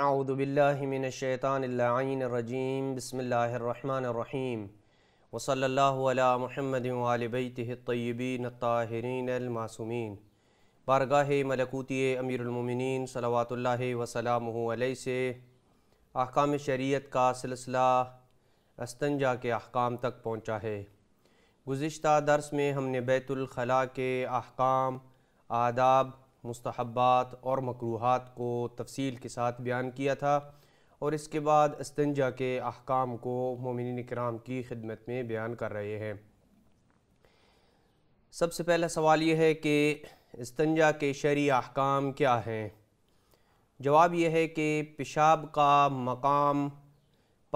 आउदबिल्लिमिनशैतानरजीम बसमीम वसल्ला महमद वालबीतबिन ताहरीनमासूमिन बारगाह मलकूती अमीरमिन सलावत वसलाम से अहकाम शरीयत का सिलसिला अस्तंजा के अहकाम तक पहुँचा है गुज्त दरस में हमने बैतुलखला के अहकाम आदाब मुस्तहबात और मकरूहत को तफसील के साथ बयान किया था और इसके बाद अस्तंजा के अहकाम को मोमिन कराम की खिदमत में बयान कर रहे हैं सबसे पहला सवाल यह है कि इस्तंजा के शरी अहकाम क्या हैं जवाब यह है कि पेशाब का मकाम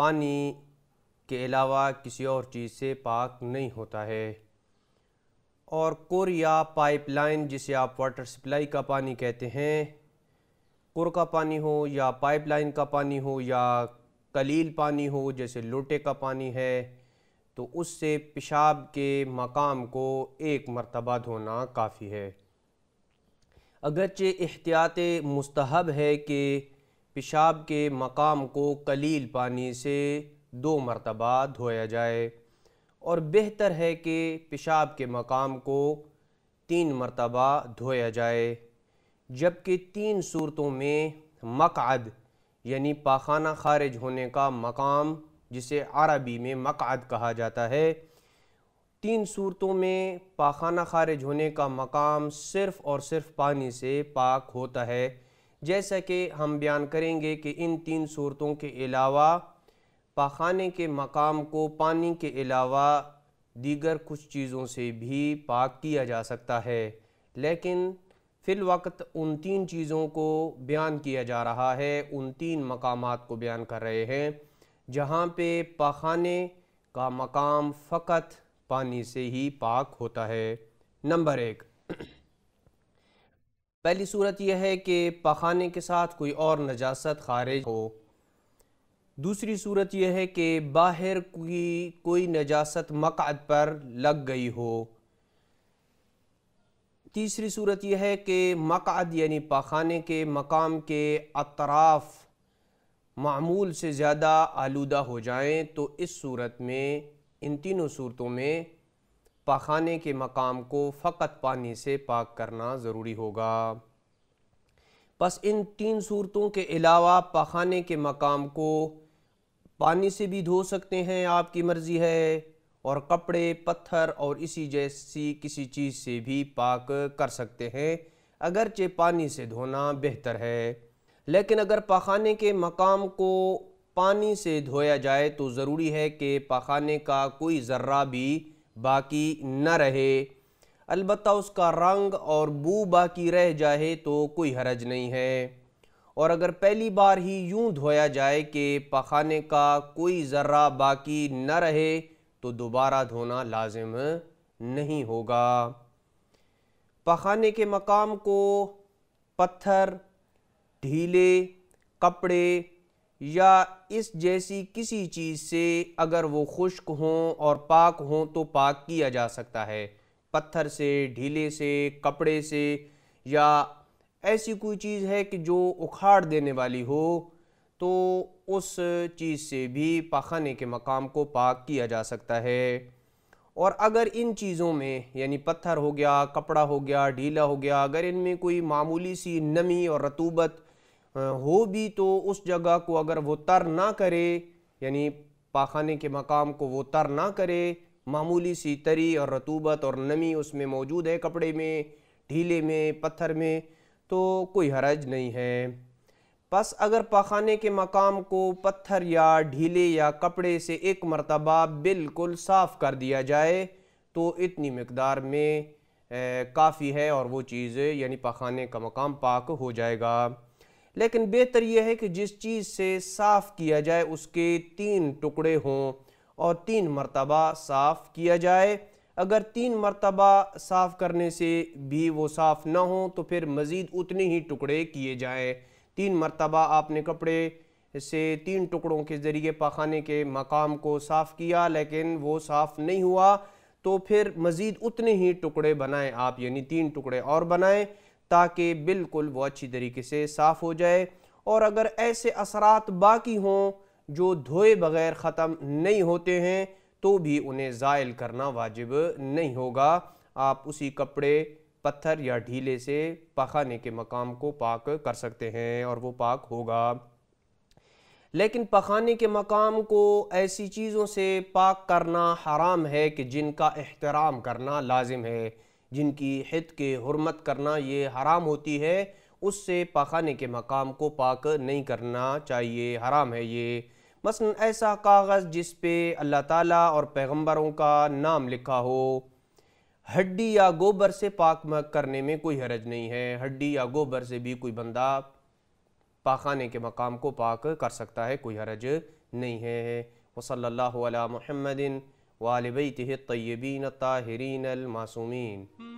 पानी के अलावा किसी और चीज़ से पाक नहीं होता है और कोरिया पाइपलाइन जिसे आप वाटर सप्लाई का पानी कहते हैं कुर का पानी हो या पाइपलाइन का पानी हो या कलील पानी हो जैसे लोटे का पानी है तो उससे पेशाब के मकाम को एक मरतबा धोना काफ़ी है अगरचे एहतियात मुस्तहब है कि पेशाब के मकाम को कलील पानी से दो मरतबा धोया जाए और बेहतर है कि पेशाब के मकाम को तीन मरतबा धोया जाए जबकि तीन सूरतों में मकद यानी पाखाना खारिज होने का मकाम जिसे अरबी में मकद कहा जाता है तीन सूरतों में पाखाना खारिज होने का मकाम सिर्फ़ और सिर्फ पानी से पाक होता है जैसा कि हम बयान करेंगे कि इन तीन सूरतों के अलावा पाखाने के मकाम को पानी के अलावा दीगर कुछ चीज़ों से भी पाक किया जा सकता है लेकिन वक्त उन तीन चीज़ों को बयान किया जा रहा है उन तीन मकाम को बयान कर रहे हैं जहाँ पे पाखाने का मकाम फ़कत पानी से ही पाक होता है नंबर एक पहली सूरत यह है कि पाखाने के साथ कोई और नजास्त खारिज हो दूसरी सूरत यह है कि बाहर की कोई नजासत मकद पर लग गई हो तीसरी सूरत यह है कि मकद यानी पाखाने के मकाम के अतराफ़ मामूल से ज़्यादा आलूदा हो जाएं तो इस सूरत में इन तीनों सूरतों में पाखाने के मकाम को फ़कत पानी से पाक करना ज़रूरी होगा बस इन तीन सूरतों के अलावा पखाने के मकाम को पानी से भी धो सकते हैं आपकी मर्ज़ी है और कपड़े पत्थर और इसी जैसी किसी चीज़ से भी पाक कर सकते हैं अगरचे पानी से धोना बेहतर है लेकिन अगर पखाने के मकाम को पानी से धोया जाए तो ज़रूरी है कि पखाने का कोई ज़र्रा भी बाकी न रहे अलबत् उसका रंग और बू बाकी रह जाए तो कोई हरज नहीं है और अगर पहली बार ही यूं धोया जाए कि पखाने का कोई ज़र्रा बाकी न रहे तो दोबारा धोना लाजिम नहीं होगा पखाने के मकाम को पत्थर ढीले कपड़े या इस जैसी किसी चीज़ से अगर वो खुश्क हों और पाक हों तो पाक किया जा सकता है पत्थर से ढीले से कपड़े से या ऐसी कोई चीज़ है कि जो उखाड़ देने वाली हो तो उस चीज़ से भी पाखाने के मकाम को पाक किया जा सकता है और अगर इन चीज़ों में यानी पत्थर हो गया कपड़ा हो गया ढीला हो गया अगर इनमें कोई मामूली सी नमी और रतूबत हो भी तो उस जगह को अगर वो तर ना करे यानी पाखाने के मकाम को वो तर ना करे मामूली सी तरी और रतूबत और नमी उसमें मौजूद है कपड़े में ढीले में पत्थर में तो कोई हरज नहीं है बस अगर पखाने के मकाम को पत्थर या ढीले या कपड़े से एक मरतबा बिल्कुल साफ़ कर दिया जाए तो इतनी मकदार में काफ़ी है और वो चीज़ यानी पखाने का मकाम पाक हो जाएगा लेकिन बेहतर यह है कि जिस चीज़ से साफ़ किया जाए उसके तीन टुकड़े हों और तीन मरतबा साफ़ किया जाए अगर तीन मरतबा साफ़ करने से भी वो साफ़ ना हो तो फिर मज़ीद उतने ही टुकड़े किए जाएँ तीन मरतबा आपने कपड़े से तीन टुकड़ों के ज़रिए पखाने के मकाम को साफ़ किया लेकिन वो साफ़ नहीं हुआ तो फिर मज़ीद उतने ही टुकड़े बनाएं आप यानी तीन टुकड़े और बनाएं ताकि बिल्कुल वो अच्छी तरीके से साफ़ हो जाए और अगर ऐसे असरात बाकी हों जो धोए बगैर ख़त्म नहीं होते हैं तो भी उन्हें ज़ायल करना वाजिब नहीं होगा आप उसी कपड़े पत्थर या ढीले से पखाने के मकाम को पाक कर सकते हैं और वो पाक होगा लेकिन पखाने के मकाम को ऐसी चीज़ों से पाक करना हराम है कि जिनका एहतराम करना लाजिम है जिनकी हित के हरमत करना ये हराम होती है उससे पखाने के मकाम को पाक नहीं करना चाहिए हराम है ये मसलन ऐसा कागज़ जिस पे अल्लाह ताला और पैगंबरों का नाम लिखा हो हड्डी या गोबर से पाक मक करने में कोई हरज नहीं है हड्डी या गोबर से भी कोई बंदा पाखाने के मकाम को पाक कर सकता है कोई हरज नहीं है वसल्ला महमदिन तह तय्यबीन ताहरीन मासूमीन